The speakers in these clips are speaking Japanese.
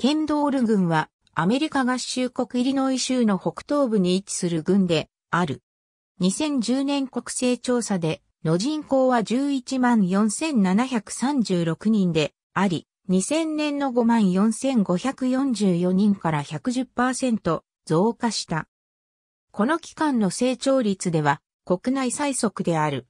ケンドール軍はアメリカ合衆国イリノイ州の北東部に位置する軍である。2010年国勢調査での人口は11万4736人であり、2000年の5万4544人から110%増加した。この期間の成長率では国内最速である。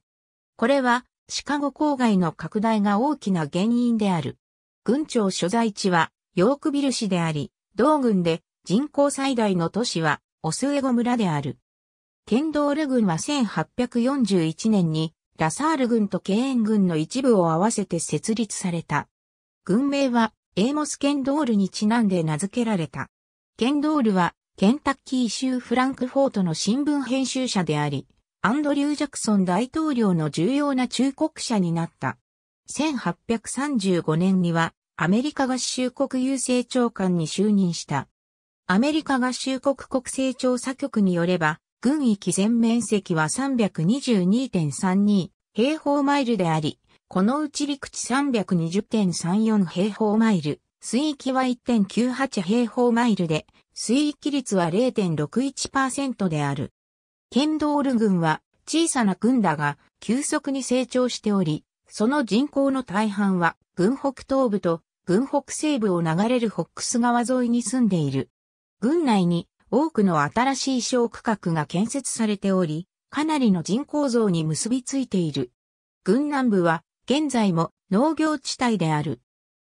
これはシカゴ郊外の拡大が大きな原因である。軍庁所在地はヨークビル市であり、同郡で人口最大の都市はオスエゴ村である。ケンドール郡は1841年にラサール郡とケーン郡の一部を合わせて設立された。郡名はエーモス・ケンドールにちなんで名付けられた。ケンドールはケンタッキー州フランクフォートの新聞編集者であり、アンドリュー・ジャクソン大統領の重要な忠告者になった。1835年にはアメリカ合衆国郵政長官に就任した。アメリカ合衆国国勢調査局によれば、軍域全面積は322.32平方マイルであり、このうち陸地320.34平方マイル、水域は1.98平方マイルで、水域率は0.61%である。ケンドール軍は小さな軍だが急速に成長しており、その人口の大半は軍北東部と軍北西部を流れるホックス川沿いに住んでいる。軍内に多くの新しい小区画が建設されており、かなりの人口増に結びついている。軍南部は現在も農業地帯である。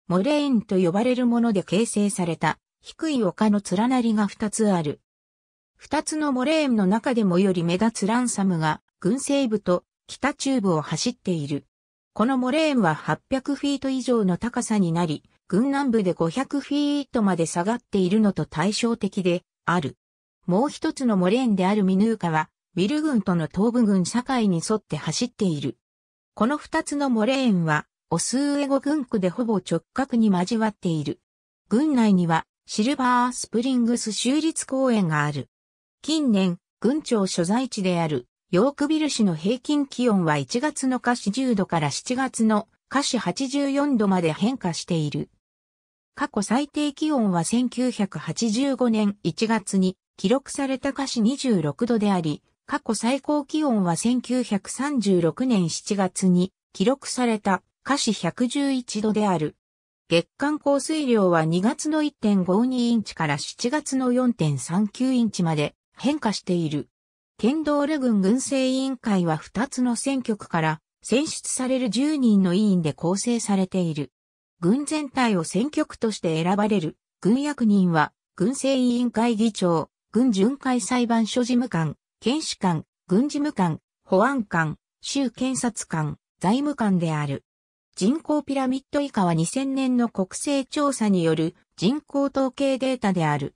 モレーンと呼ばれるもので形成された低い丘の連なりが2つある。2つのモレーンの中でもより目立つランサムが軍西部と北中部を走っている。このモレーンは800フィート以上の高さになり、軍南部で500フィートまで下がっているのと対照的である。もう一つのモレーンであるミヌーカは、ウィル群との東部群境に沿って走っている。この二つのモレーンは、オスウエゴ軍区でほぼ直角に交わっている。軍内には、シルバースプリングス州立公園がある。近年、軍庁所在地である、ヨークビル市の平均気温は1月の下40度から7月の華氏84度まで変化している。過去最低気温は1985年1月に記録された華氏26度であり、過去最高気温は1936年7月に記録された華氏111度である。月間降水量は2月の1.52インチから7月の4.39インチまで変化している。県道レ軍軍政委員会は2つの選挙区から選出される10人の委員で構成されている。軍全体を選挙区として選ばれる軍役人は、軍政委員会議長、軍巡回裁判所事務官、検視官、軍事務官、保安官、州検察官、財務官である。人口ピラミッド以下は2000年の国勢調査による人口統計データである。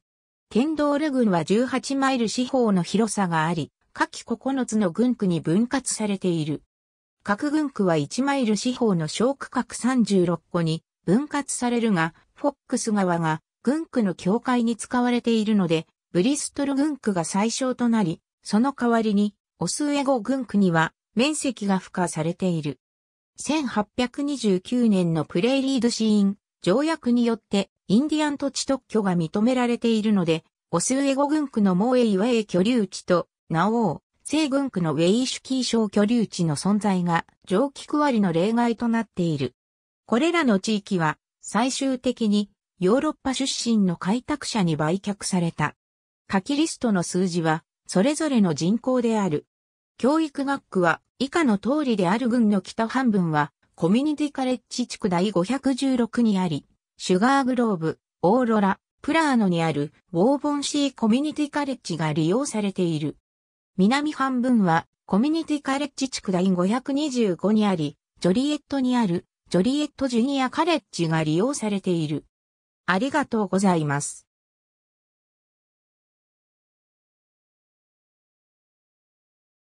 剣道ル軍は18マイル四方の広さがあり、下記9つの軍区に分割されている。各軍区は1マイル四方の小区画36個に分割されるが、フォックス側が軍区の境界に使われているので、ブリストル軍区が最小となり、その代わりに、オスウェゴ軍区には面積が付加されている。1829年のプレイリードシーン条約によってインディアン土地特許が認められているので、オスウェゴ軍区のモーエイワエ居留地と名を西軍区のウェイシュキー小居留地の存在が蒸気区割りの例外となっている。これらの地域は最終的にヨーロッパ出身の開拓者に売却された。書きリストの数字はそれぞれの人口である。教育学区は以下の通りである郡の北半分はコミュニティカレッジ地区第516にあり、シュガーグローブ、オーロラ、プラーノにあるウォーボンシーコミュニティカレッジが利用されている。南半分は、コミュニティカレッジ地区第525にあり、ジョリエットにある、ジョリエットジュニアカレッジが利用されている。ありがとうございます。